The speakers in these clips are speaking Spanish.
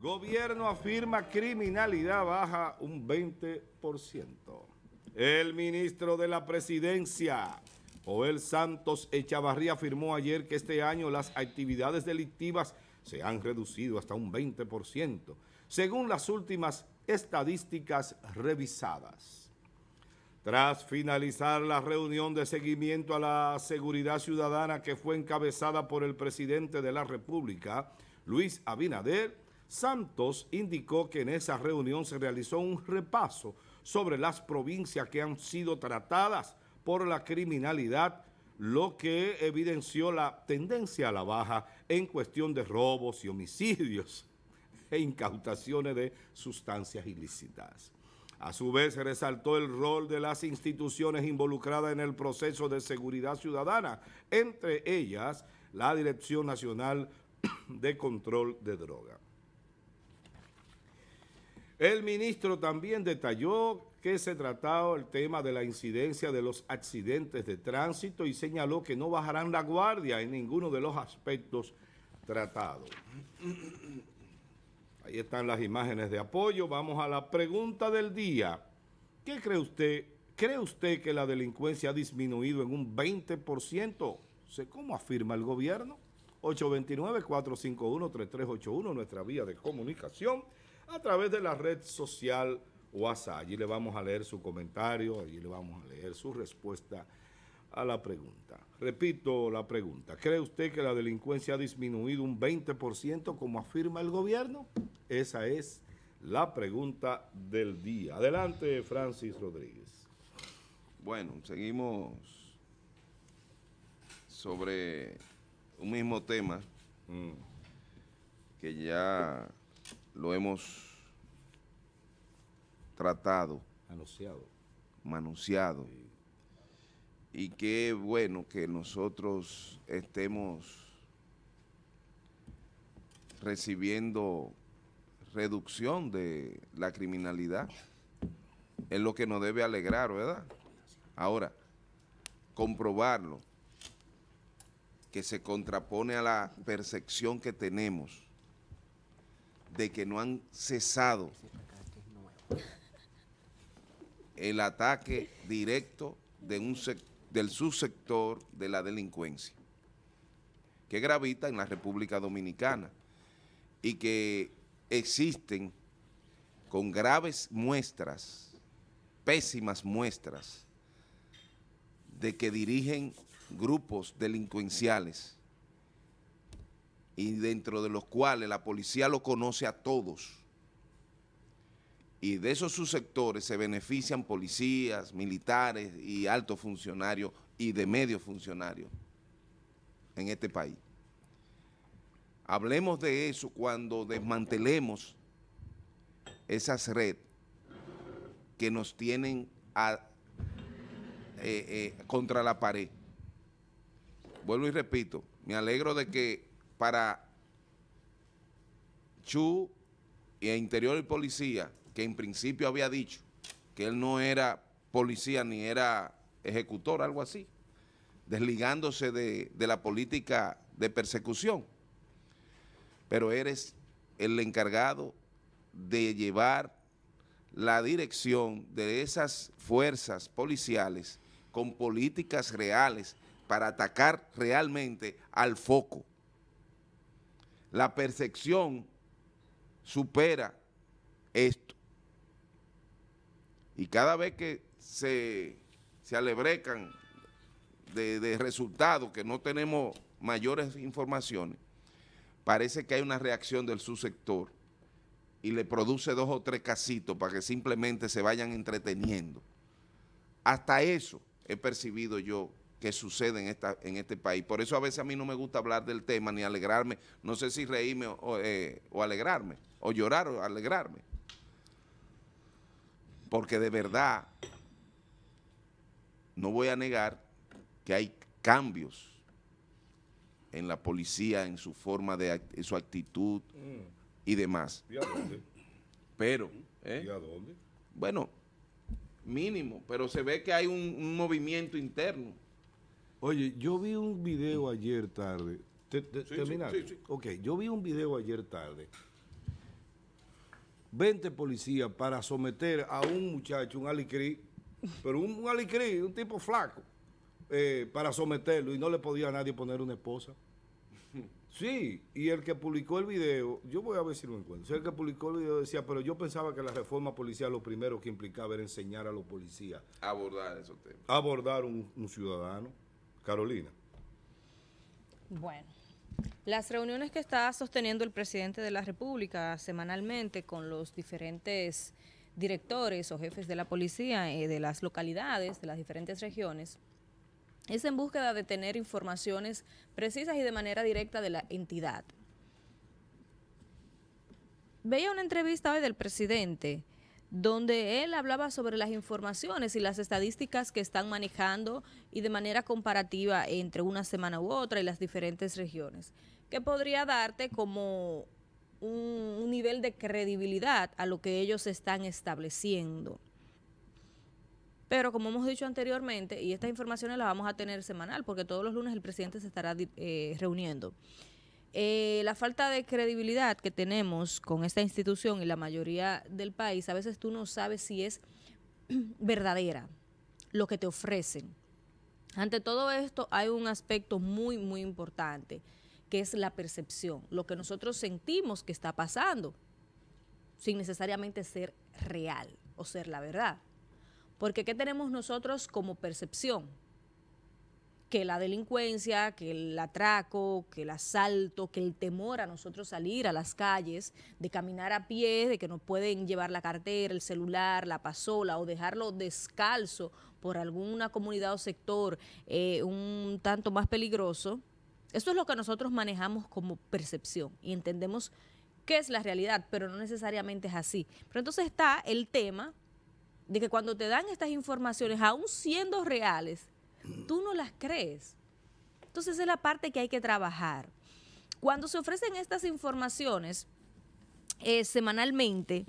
Gobierno afirma criminalidad baja un 20%. El ministro de la Presidencia, Joel Santos Echavarría, afirmó ayer que este año las actividades delictivas se han reducido hasta un 20%, según las últimas estadísticas revisadas. Tras finalizar la reunión de seguimiento a la seguridad ciudadana que fue encabezada por el presidente de la República, Luis Abinader, Santos indicó que en esa reunión se realizó un repaso sobre las provincias que han sido tratadas por la criminalidad, lo que evidenció la tendencia a la baja en cuestión de robos y homicidios e incautaciones de sustancias ilícitas. A su vez, se resaltó el rol de las instituciones involucradas en el proceso de seguridad ciudadana, entre ellas la Dirección Nacional de Control de Drogas. El ministro también detalló que se trataba el tema de la incidencia de los accidentes de tránsito y señaló que no bajarán la guardia en ninguno de los aspectos tratados. Ahí están las imágenes de apoyo. Vamos a la pregunta del día. ¿Qué cree usted? ¿Cree usted que la delincuencia ha disminuido en un 20%? ¿Cómo afirma el gobierno? 829-451-3381, nuestra vía de comunicación a través de la red social WhatsApp. Allí le vamos a leer su comentario, allí le vamos a leer su respuesta a la pregunta. Repito la pregunta. ¿Cree usted que la delincuencia ha disminuido un 20% como afirma el gobierno? Esa es la pregunta del día. Adelante, Francis Rodríguez. Bueno, seguimos sobre un mismo tema mm. que ya lo hemos tratado. anunciado, manunciado, Y qué bueno que nosotros estemos recibiendo reducción de la criminalidad. Es lo que nos debe alegrar, ¿verdad? Ahora, comprobarlo, que se contrapone a la percepción que tenemos de que no han cesado el ataque directo de un del subsector de la delincuencia que gravita en la República Dominicana y que existen con graves muestras, pésimas muestras, de que dirigen grupos delincuenciales y dentro de los cuales la policía lo conoce a todos. Y de esos subsectores se benefician policías, militares y altos funcionarios y de medios funcionarios en este país. Hablemos de eso cuando desmantelemos esas redes que nos tienen eh, eh, contra la pared. Vuelvo y repito, me alegro de que para Chu e Interior y Policía, que en principio había dicho que él no era policía ni era ejecutor, algo así, desligándose de, de la política de persecución. Pero eres el encargado de llevar la dirección de esas fuerzas policiales con políticas reales para atacar realmente al foco, la percepción supera esto. Y cada vez que se, alebrecan de, de resultados que no tenemos mayores informaciones, parece que hay una reacción del subsector y le produce dos o tres casitos para que simplemente se vayan entreteniendo. Hasta eso he percibido yo que sucede en, esta, en este país. Por eso a veces a mí no me gusta hablar del tema ni alegrarme, no sé si reírme o, eh, alegrarme, o llorar o alegrarme. Porque de verdad, no voy a negar que hay cambios en la policía, en su forma de su actitud y demás. ¿Y a dónde? Pero, ¿eh? Bueno, mínimo, pero se ve que hay un movimiento interno. Oye, yo vi un video ayer tarde. ¿Te, ok, yo vi un video ayer tarde. 20 policías para someter a un muchacho, un alicrí, pero un, un tipo flaco, eh, para someterlo y no le podía a nadie poner una esposa. Sí, y el que publicó el video, yo voy a ver si lo encuentro. El que publicó el video decía, pero yo pensaba que la reforma policial lo primero que implicaba era enseñar a los policías. Abordar esos temas. Abordar un, un ciudadano. Carolina. Bueno. Las reuniones que está sosteniendo el presidente de la República semanalmente con los diferentes directores o jefes de la policía eh, de las localidades, de las diferentes regiones, es en búsqueda de tener informaciones precisas y de manera directa de la entidad. Veía una entrevista hoy del presidente donde él hablaba sobre las informaciones y las estadísticas que están manejando y de manera comparativa entre una semana u otra y las diferentes regiones, que podría darte como un, nivel de credibilidad a lo que ellos están estableciendo. Pero como hemos dicho anteriormente, y estas informaciones las vamos a tener semanal, porque todos los lunes el presidente se estará eh, reuniendo. Eh, la falta de credibilidad que tenemos con esta institución y la mayoría del país, a veces tú no sabes si es verdadera lo que te ofrecen. Ante todo esto hay un aspecto muy, muy importante, que es la percepción, lo que nosotros sentimos que está pasando, sin necesariamente ser real o ser la verdad. Porque ¿qué tenemos nosotros como percepción? que la delincuencia, que el atraco, que el asalto, que el temor a nosotros salir a las calles, de caminar a pie, de que nos pueden llevar la cartera, el celular, la pasola o dejarlo descalzo por alguna comunidad o sector eh, un tanto más peligroso. Esto es lo que nosotros manejamos como percepción y entendemos qué es la realidad, pero no necesariamente es así. Pero entonces está el tema de que cuando te dan estas informaciones, aún siendo reales, tú no las crees. Entonces es la parte que hay que trabajar. Cuando se ofrecen estas informaciones eh, semanalmente,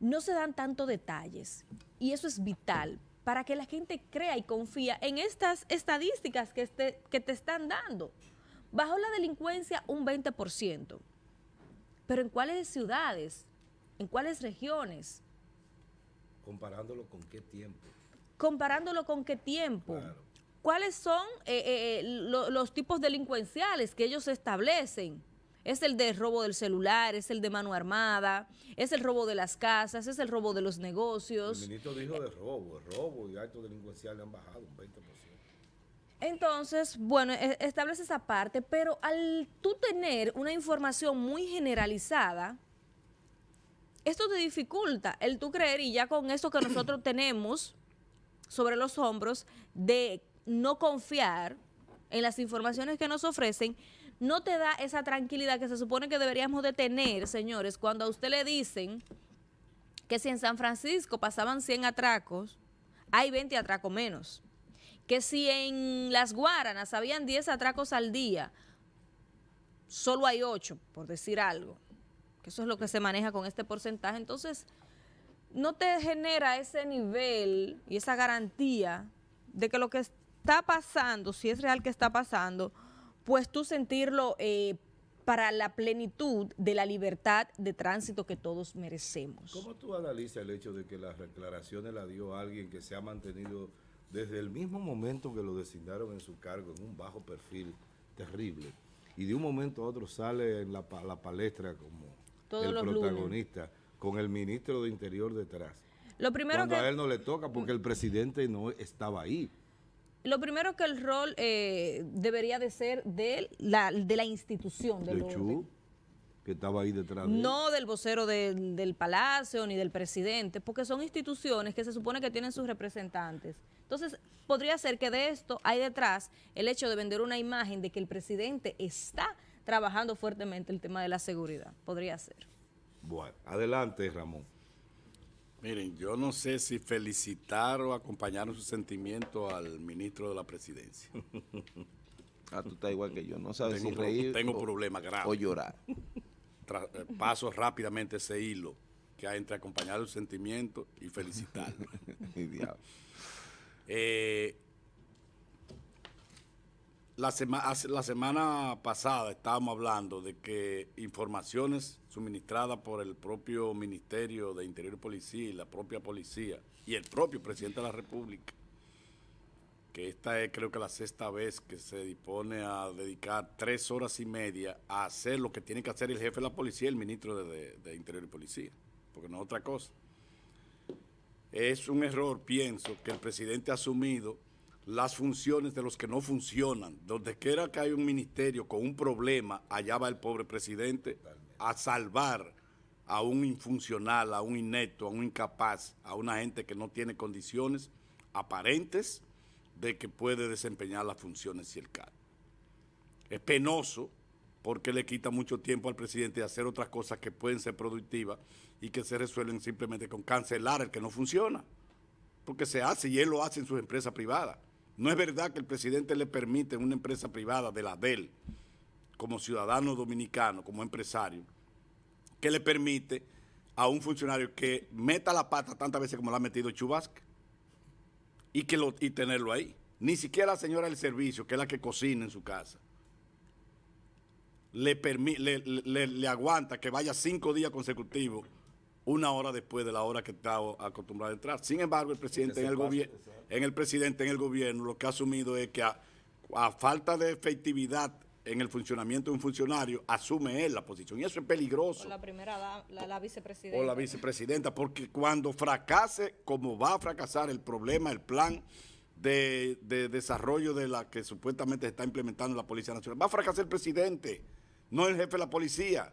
no se dan tanto detalles y eso es vital para que la gente crea y confía en estas estadísticas que, este, que te están dando. bajo la delincuencia un 20%, pero ¿en cuáles ciudades? ¿En cuáles regiones? Comparándolo con qué tiempo comparándolo con qué tiempo. ¿Cuáles son eh, eh, eh, los tipos delincuenciales que ellos establecen? Es el de robo del celular, es el de mano armada, es el robo de las casas, es el robo de los negocios. El ministro dijo de robo, robo y actos delincuenciales han bajado un 20%. Entonces, bueno, e, establece esa parte, pero al tú tener una información muy generalizada, esto te dificulta el tú creer y ya con esto que nosotros tenemos sobre los hombros de no confiar en las informaciones que nos ofrecen, no te da esa tranquilidad que se supone que deberíamos de tener, señores, cuando a usted le dicen que si en San Francisco pasaban 100 atracos, hay 20 atracos menos. Que si en las Guaranas habían 10 atracos al día, solo hay 8, por decir algo. Que eso es lo que se maneja con este porcentaje. Entonces, no te genera ese nivel y esa garantía de que lo que está pasando, si es real que está pasando, pues tú sentirlo eh, para la plenitud de la libertad de tránsito que todos merecemos. ¿Cómo tú analizas el hecho de que las declaraciones las dio alguien que se ha mantenido desde el mismo momento que lo designaron en su cargo, en un bajo perfil terrible, y de un momento a otro sale en la, palestra como el protagonista? con el ministro de Interior detrás. Lo primero que... a él no le toca porque el presidente no estaba ahí lo primero que el rol eh, debería de ser de la, institución del de Chu, que estaba ahí detrás. no del vocero del palacio ni del presidente, porque son instituciones que se supone que tienen sus representantes. Entonces, podría ser que de esto hay detrás el hecho de vender una imagen de que el presidente está trabajando fuertemente el tema de la seguridad. Podría ser adelante, Ramón. Miren, yo no sé si felicitar o acompañar su sentimiento al ministro de la presidencia. ah, tú estás igual que yo, no sabes si reír tengo o, problema o llorar. Eh, paso rápidamente ese hilo que hay entre acompañar su sentimiento y felicitarlo. eh, la, la semana pasada estábamos hablando de que informaciones suministradas por el propio Ministerio de Interior y Policía y la propia policía y el propio presidente de la República, que esta es creo que la sexta vez que se dispone a dedicar tres horas y media a hacer lo que tiene que hacer el jefe de la policía y el ministro de, de Interior y Policía, porque no es otra cosa. Es un error, pienso, que el presidente ha asumido las funciones de los que no funcionan. Donde quiera que haya un ministerio con un problema, allá va el pobre presidente a salvar a un infuncional, a un inepto, a un incapaz, a una gente que no tiene condiciones aparentes de que puede desempeñar las funciones y Es penoso porque le quita mucho tiempo al presidente de hacer otras cosas que pueden ser productivas y que se resuelven simplemente con cancelar el que no funciona, porque se hace y él lo hace en sus empresas privadas. No es verdad que el presidente le permite a una empresa privada de la DEL, como ciudadano dominicano, como empresario, que le permite a un funcionario que meta la pata tantas veces como la ha metido Chubasque y, que lo, y tenerlo ahí. Ni siquiera la señora del servicio, que es la que cocina en su casa, le, le aguanta que vaya cinco días consecutivos una hora después de la hora que estaba acostumbrado a entrar. Sin embargo, el presidente, en el, gobierno, en el presidente en el gobierno lo que ha asumido es que a, falta de efectividad en el funcionamiento de un funcionario, asume él la posición. Y eso es peligroso. O la primera, la, vicepresidenta. O la vicepresidenta, porque cuando fracase, como va a fracasar el problema, el plan de, desarrollo de la que supuestamente está implementando la Policía Nacional, va a fracasar el presidente, no el jefe de la policía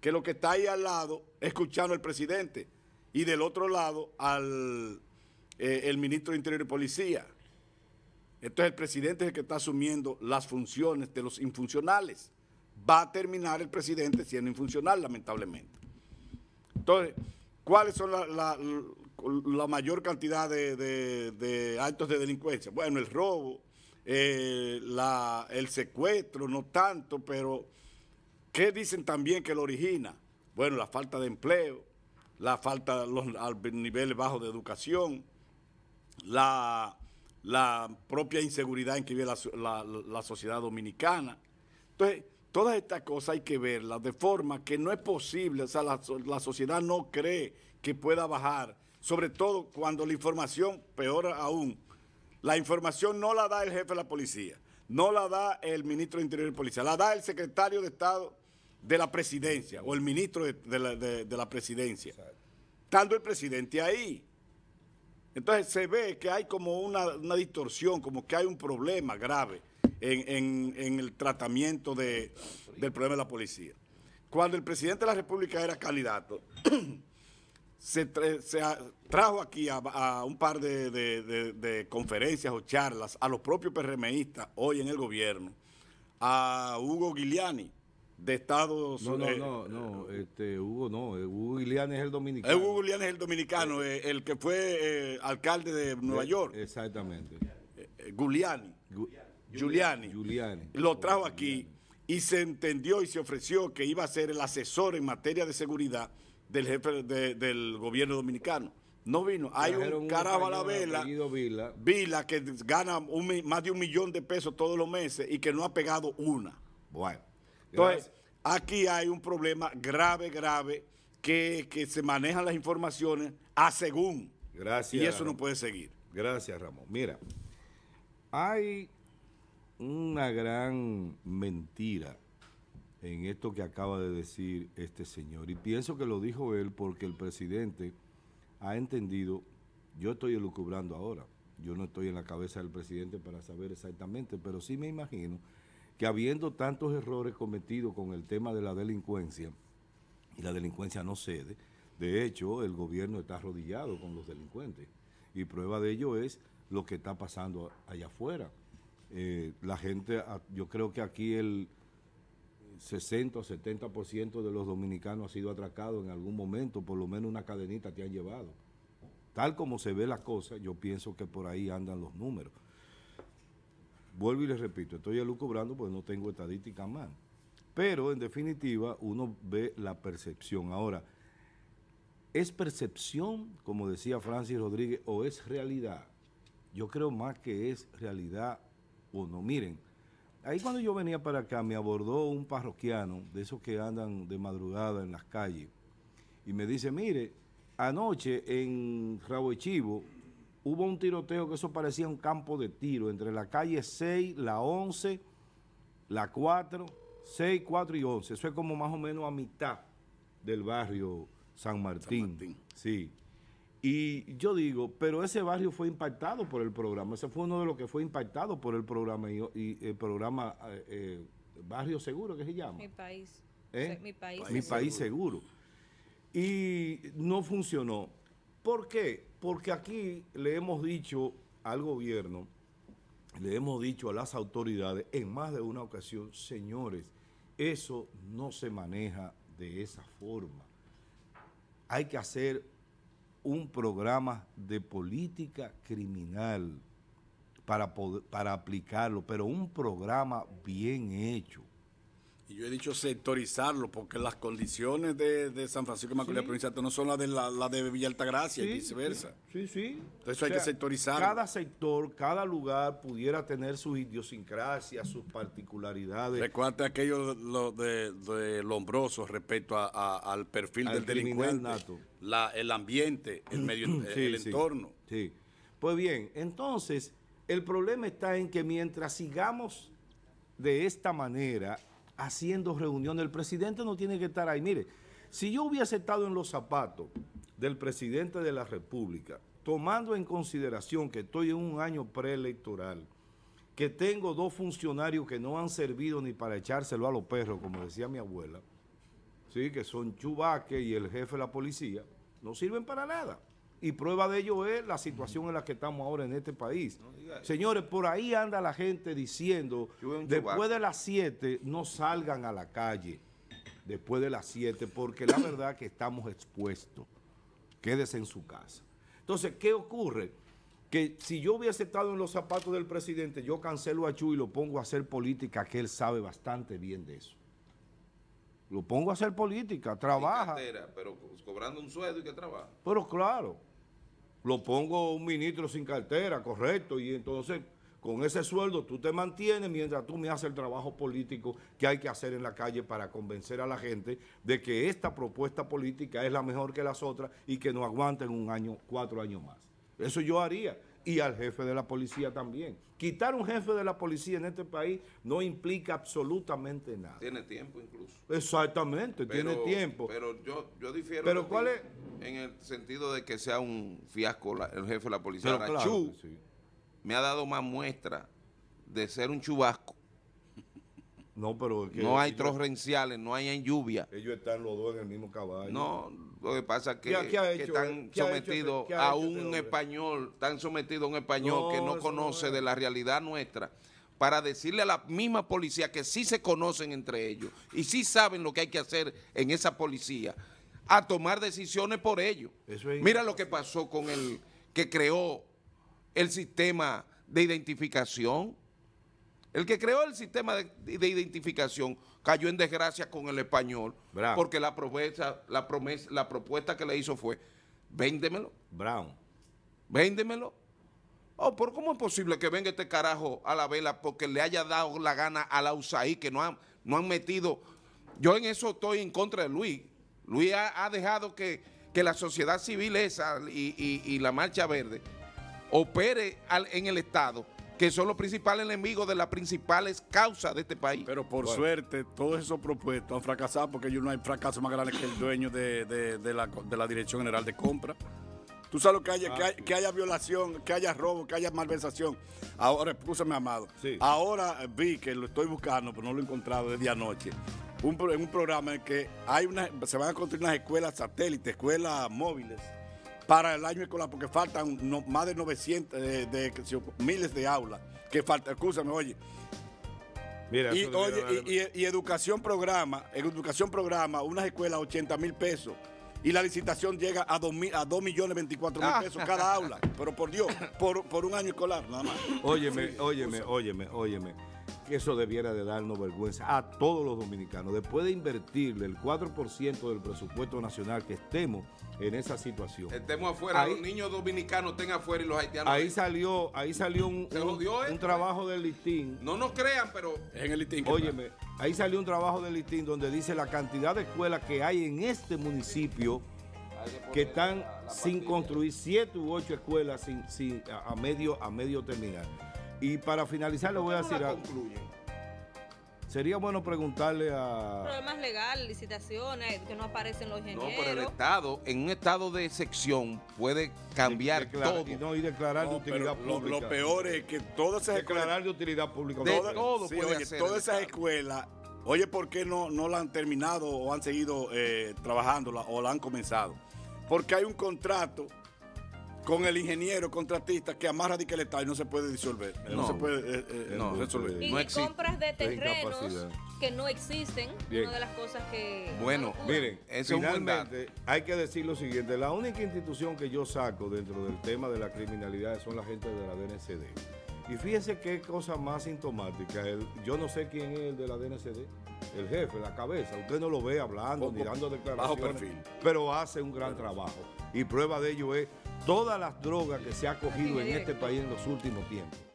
que lo que está ahí al lado escuchando al presidente y del otro lado al eh, el ministro de Interior y Policía. Entonces el presidente es el que está asumiendo las funciones de los infuncionales. Va a terminar el presidente siendo infuncional, lamentablemente. Entonces, ¿cuáles son la, mayor cantidad de, de, de, actos de delincuencia? Bueno, el robo, eh, el secuestro, no tanto, pero... ¿Qué dicen también que lo origina? Bueno, la falta de empleo, la falta al nivel bajo de educación, la, propia inseguridad en que vive la, sociedad dominicana. Entonces, todas estas cosas hay que verlas de forma que no es posible, o sea, la, la, sociedad no cree que pueda bajar, sobre todo cuando la información, peor aún, la información no la da el jefe de la policía, no la da el ministro de Interior y Policía, la da el secretario de Estado de la presidencia o el ministro de, la, presidencia, tanto estando el presidente ahí. Entonces se ve que hay como una, distorsión, como que hay un problema grave en, el tratamiento del problema de la policía. Cuando el presidente de la República era candidato, se, trajo aquí a, un par de, conferencias o charlas a los propios PRMistas hoy en el gobierno, a Hugo Giuliani, de Estados No, no, no, este, Hugo no, eh, Hugo Guiliani es el dominicano. Hugo Guiliani es el dominicano, eh, eh, el que fue alcalde de Nueva York. Exactamente. Giuliani. Giuliani. Giuliani. Lo trajo aquí y se entendió y se ofreció que iba a ser el asesor en materia de seguridad del jefe del gobierno dominicano. No vino. Hay un carajo la vela. Vila. que gana más de un millón de pesos todos los meses y que no ha pegado una. Bueno. Entonces, aquí hay un problema grave, grave, que, se manejan las informaciones a según. Gracias. Y eso no puede seguir. Gracias, Ramón. Mira, hay una gran mentira en esto que acaba de decir este señor. Y pienso que lo dijo él porque el presidente ha entendido, yo estoy elucubrando ahora, yo no estoy en la cabeza del presidente para saber exactamente, pero sí me imagino que habiendo tantos errores cometidos con el tema de la delincuencia, y la delincuencia no cede, de hecho el gobierno está arrodillado con los delincuentes, y prueba de ello es lo que está pasando allá afuera. Eh, la gente, yo creo que aquí el 60 o 70% de los dominicanos ha sido atracado en algún momento, por lo menos una cadenita te han llevado. Tal como se ve la cosa, yo pienso que por ahí andan los números. Vuelvo y les repito, estoy alucubrando porque no tengo estadística más. Pero, en definitiva, uno ve la percepción. Ahora, ¿es percepción, como decía Francis Rodríguez, o es realidad? Yo creo más que es realidad o no. Miren, ahí cuando yo venía para acá me abordó un parroquiano, de esos que andan de madrugada en las calles, y me dice, mire, anoche en Rabo Echivo hubo un tiroteo que eso parecía un campo de tiro entre la calle 6, la 11, la 4, 6, 4 y 11. Eso es como más o menos a mitad del barrio San Martín. Sí. Y yo digo, pero ese barrio fue impactado por el programa. Ese fue uno de los que fue impactado por el programa y, el programa eh, eh, Barrio Seguro, que se llama? Mi país. ¿Eh? Mi país. Mi país seguro. Y no funcionó. ¿Por qué? Porque aquí le hemos dicho al gobierno, le hemos dicho a las autoridades en más de una ocasión, señores, eso no se maneja de esa forma. Hay que hacer un programa de política criminal para, para aplicarlo, pero un programa bien hecho. Y yo he dicho sectorizarlo, porque las condiciones de, de San Francisco de Macorís, Provincial no son las de, la, de Villa Altagracia y viceversa. Sí, sí. Entonces hay que sectorizar. Cada sector, cada lugar pudiera tener sus idiosincrasias, sus particularidades. Recuerda aquello lo de, de, Lombroso respecto al perfil del delincuente, La, el ambiente, el, medio, el entorno. Sí. Pues bien, entonces el problema está en que mientras sigamos de esta manera haciendo reuniones. El presidente no tiene que estar ahí. Mire, si yo hubiese estado en los zapatos del presidente de la República, tomando en consideración que estoy en un año preelectoral, que tengo dos funcionarios que no han servido ni para echárselo a los perros, como decía mi abuela, ¿sí? que son Chubaque y el jefe de la policía, no sirven para nada. Y prueba de ello es la situación en la que estamos ahora en este país. Señores, por ahí anda la gente diciendo, después de las 7 no salgan a la calle, después de las 7, porque la verdad que estamos expuestos. Quédese en su casa. Entonces, ¿qué ocurre? Que si yo hubiese estado en los zapatos del presidente, yo cancelo a Chu y lo pongo a hacer política, que él sabe bastante bien de eso. Lo pongo a hacer política, trabaja. pero pues, cobrando un sueldo y que trabaja. Pero claro, lo pongo un ministro sin cartera, correcto, y entonces con ese sueldo tú te mantienes mientras tú me haces el trabajo político que hay que hacer en la calle para convencer a la gente de que esta propuesta política es la mejor que las otras y que no aguanten un año, cuatro años más. Eso yo haría y al jefe de la policía también. Quitar un jefe de la policía en este país no implica absolutamente nada. Tiene tiempo incluso. Exactamente, tiene tiempo. Pero yo, yo difiero pero cuál en el sentido de que sea un fiasco el jefe de la policía. me ha dado más muestra de ser un chubasco no, pero no hay torrenciales, no hay lluvia. Ellos están los dos en el mismo caballo. No, lo que pasa es que, están sometidos este- a este un español, están sometidos a un español que no conoce de la realidad nuestra para decirle a la misma policía que sí se conocen entre ellos y sí saben lo que hay que hacer en esa policía, a tomar decisiones por ellos. Mira lo que pasó con el que creó el sistema de identificación el que creó el sistema de, identificación cayó en desgracia con el español porque la propuesta, la, propuesta que le hizo fue véndemelo. Brown. Véndemelo. Oh, pero ¿cómo es posible que venga este carajo a la vela porque le haya dado la gana a la USAID que no han, no han metido? Yo en eso estoy en contra de Luis. Luis ha, dejado que, la sociedad civil esa y, la marcha verde opere en el Estado que son los principales enemigos de las principales causas de este país. Pero por suerte, todos esos propuestos han fracasado porque yo no hay fracaso más grande que el dueño de, la, Dirección General de Compra. Tú sabes que haya, ah, que, haya violación, que haya robo, que haya malversación. Ahora, escúchame, amado. Ahora vi que lo estoy buscando, pero no lo he encontrado desde anoche. Un, un programa en que hay una, se van a construir unas escuelas satélites, escuelas móviles para el año escolar, porque faltan más de 900, de, miles de aulas que faltan. Escúchame, oye. y, educación programa, educación programa, unas escuelas 80 mil pesos. Y la licitación llega a 2, mil, a millones 24 mil pesos cada aula. Pero por Dios, por, un año escolar, nada más. Óyeme, óyeme, óyeme, óyeme. Eso debiera de darnos vergüenza a todos los dominicanos. Después de invertirle el 4% del presupuesto nacional que estemos en esa situación. Estemos afuera, los niños dominicanos estén afuera y los haitianos. Ahí salió, ahí salió un, ¿eh? un, trabajo del listín. No nos crean, pero. En el listín. Óyeme, ahí salió un trabajo del listín donde dice la cantidad de escuelas que hay en este municipio que, están sin construir 7 u 8 escuelas sin, a, medio, a medio terminar. Y para finalizar, le voy a decir algo. Sería bueno preguntarle a... Problemas legales, licitaciones, que no aparecen los ingenieros. No, pero el Estado, en un estado de excepción, puede cambiar todo. Y declarar de utilidad pública. Lo, peor es que todas esas declarar de utilidad pública. De todo todas esas escuelas, oye, ¿por qué no, no la han terminado o han seguido eh, trabajándola o la han comenzado? Porque hay un contrato con el ingeniero contratista que amarra de que está no se puede disolver, no, se puede eh, eh, eh, resolver. Y, compras de terrenos que no existen, una de las cosas que... Bueno, miren, finalmente hay que decir lo siguiente, la única institución que yo saco dentro del tema de la criminalidad son la gente de la DNCD. Y fíjese qué cosa más sintomática. yo no sé quién es el de la DNCD, el jefe, la cabeza. Usted no lo ve hablando ni dando declaraciones, bajo perfil. pero hace un gran trabajo. Y prueba de ello es todas las drogas que se ha cogido en este país en los últimos tiempos.